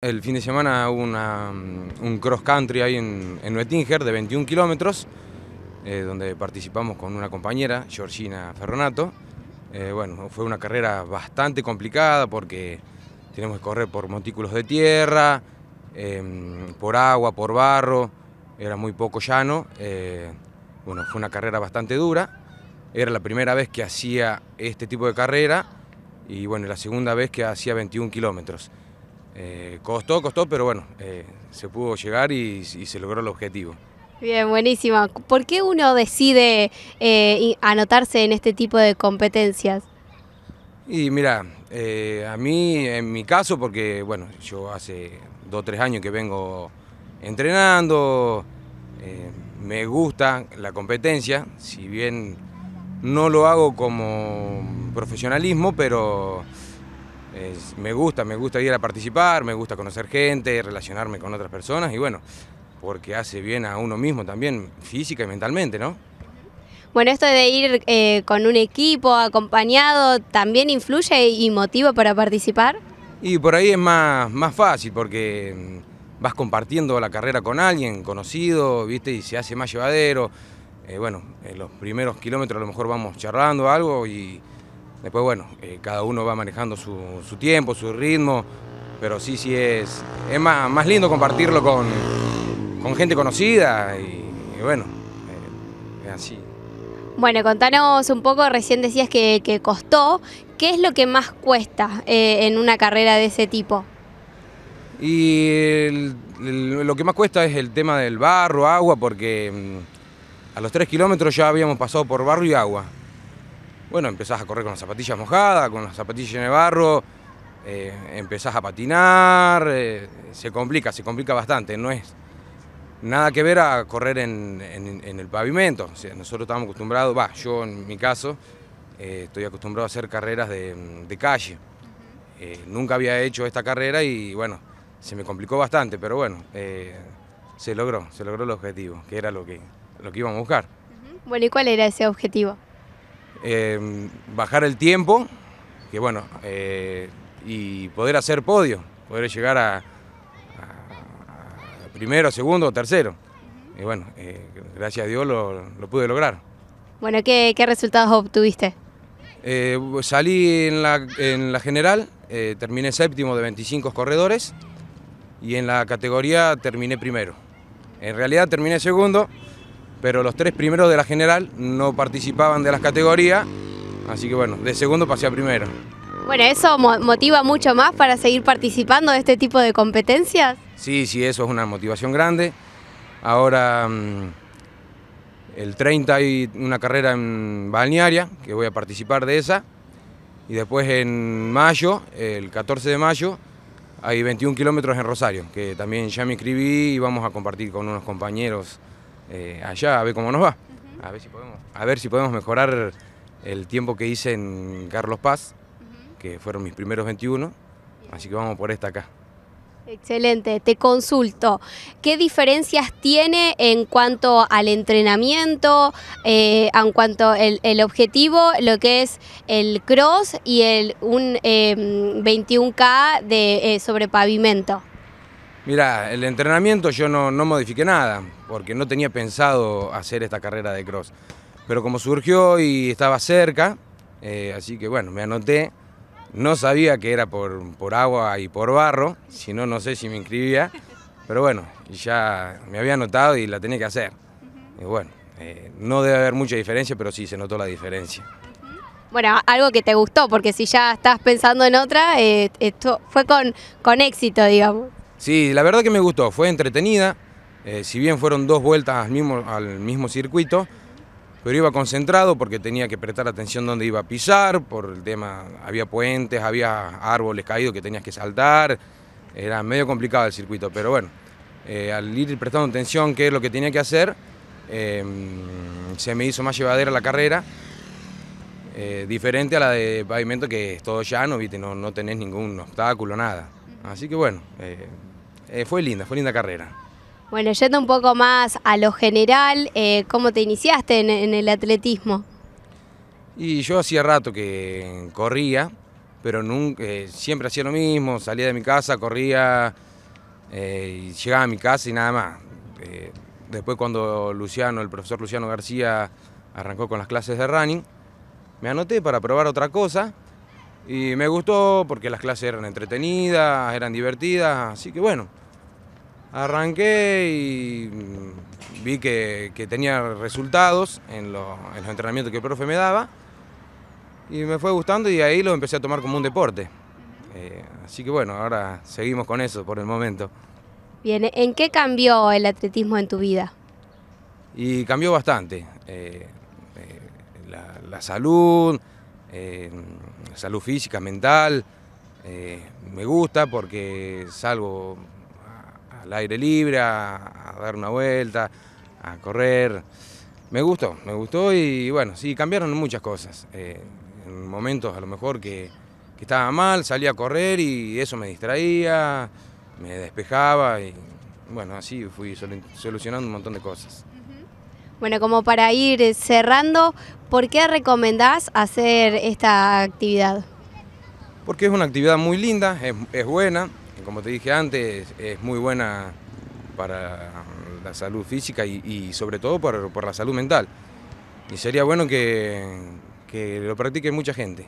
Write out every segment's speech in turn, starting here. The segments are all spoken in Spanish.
El fin de semana hubo un cross country ahí en, en de 21 kilómetros, eh, donde participamos con una compañera, Georgina Ferronato. Eh, bueno, fue una carrera bastante complicada porque tenemos que correr por montículos de tierra, em, por agua, por barro, era muy poco llano. Eh, bueno, fue una carrera bastante dura. Era la primera vez que hacía este tipo de carrera y bueno, la segunda vez que hacía 21 kilómetros. Eh, costó, costó, pero bueno, eh, se pudo llegar y, se logró el objetivo. Bien, buenísimo. ¿Por qué uno decide eh, anotarse en este tipo de competencias? Y mira, a mí, en mi caso, porque bueno, yo hace dos o tres años que vengo entrenando, me gusta la competencia, si bien no lo hago como profesionalismo, pero me gusta, me gusta ir a participar, me gusta conocer gente, relacionarme con otras personas y bueno, porque hace bien a uno mismo también, física y mentalmente, ¿no? Bueno, esto de ir eh, con un equipo acompañado también influye y motiva para participar. Y por ahí es más, fácil porque mm, vas compartiendo la carrera con alguien conocido, ¿viste? Y se hace más llevadero. Eh, bueno, en los primeros kilómetros a lo mejor vamos charlando algo y Después, bueno, eh, cada uno va manejando su, tiempo, su ritmo, pero sí, sí es, es más, lindo compartirlo con, gente conocida y, bueno, eh, es así. Bueno, contanos un poco, recién decías que, costó, ¿qué es lo que más cuesta eh, en una carrera de ese tipo? Y lo que más cuesta es el tema del barro, agua, porque mm, a los tres kilómetros ya habíamos pasado por barro y agua bueno, empezás a correr con las zapatillas mojadas, con las zapatillas en el barro, eh, empezás a patinar, eh, se complica, se complica bastante, no es nada que ver a correr en, el pavimento. nosotros estamos acostumbrados, va, yo en mi caso, eh, estoy acostumbrado a hacer carreras de, calle. nunca había hecho esta carrera y bueno, se me complicó bastante, pero bueno, se logró, se logró el objetivo, que era lo que, lo que íbamos a buscar. Bueno, ¿y cuál era ese objetivo? Em, bajar el tiempo, que bueno, eh, y poder hacer podio, poder llegar a, primero, segundo o tercero. Y bueno, eh, gracias a Dios lo, pude lograr. Bueno, ¿qué, resultados obtuviste? Eh, salí en la, en la general, terminé séptimo de 25 corredores y en la categoría terminé primero. En realidad terminé segundo, pero los tres primeros de la general no participaban de las categorías, así que bueno, de segundo pasé a primero. Bueno, ¿eso motiva mucho más para seguir participando de este tipo de competencias? Sí, sí, eso es una motivación grande. Ahora, mm, el 30 hay una carrera en Balnearia, que voy a participar de esa. Y después en mayo, el 14 de mayo, hay 21 kilómetros en Rosario, que también ya me inscribí y vamos a compartir con unos compañeros eh, allá a ver cómo nos va, a, ver si podemos, mejorar el tiempo que hice en Carlos Paz, que fueron mis primeros 21, así que vamos por esta acá. Excelente, te consulto. ¿Qué diferencias tiene en cuanto al entrenamiento, eh, en cuanto el, objetivo, lo que es el cross y el un, 21K eh, de, sobre pavimento? Mira, el entrenamiento yo no, modifiqué nada, porque no tenía pensado hacer esta carrera de cross. Pero como surgió y estaba cerca, eh, así que bueno, me anoté. No sabía que era por, agua y por barro, si no, no sé si me inscribía. Pero bueno, ya me había anotado y la tenía que hacer. Y bueno, eh, no debe haber mucha diferencia, pero sí se notó la diferencia. Bueno, algo que te gustó, porque si ya estás pensando en otra, eh, esto fue con, con éxito, digamos. Sí, la verdad que me gustó, fue entretenida, eh, si bien fueron dos vueltas al mismo, circuito, pero iba concentrado porque tenía que prestar atención dónde iba a pisar, por el tema, había puentes, había árboles caídos que tenías que saltar, era medio complicado el circuito, pero bueno, eh, al ir prestando atención qué es lo que tenía que hacer, em, se me hizo más llevadera la carrera, eh, diferente a la de pavimento que es todo llano, ¿viste? No, no tenés ningún obstáculo, nada. Así que bueno, eh, fue linda, fue linda carrera. Bueno, yendo un poco más a lo general, eh, ¿cómo te iniciaste en, el atletismo? Y yo hacía rato que corría, pero nunca, eh, siempre hacía lo mismo, salía de mi casa, corría, y llegaba a mi casa y nada más. después cuando Luciano, el profesor Luciano García arrancó con las clases de running, me anoté para probar otra cosa y me gustó porque las clases eran entretenidas, eran divertidas, así que bueno, arranqué y mm, vi que, tenía resultados en, los entrenamientos que el profe me daba y me fue gustando y ahí lo empecé a tomar como un deporte. Eh, así que bueno, ahora seguimos con eso por el momento. Bien, ¿en qué cambió el atletismo en tu vida? Y cambió bastante. Eh, eh, la, salud, eh, salud física, mental. Eh, me gusta porque salgo al aire libre, a, dar una vuelta, a correr. Me gustó, me gustó y bueno, sí, cambiaron muchas cosas. Eh, en momentos a lo mejor que, que estaba mal, salía a correr y eso me distraía, me despejaba y bueno, así fui solucionando un montón de cosas. Bueno, como para ir eh, cerrando, ¿por qué recomendás hacer esta actividad? Porque es una actividad muy linda, es, buena, como te dije antes, es muy buena para la salud física y, sobre todo por, la salud mental. Y sería bueno que, lo practique mucha gente,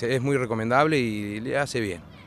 es muy recomendable y le hace bien.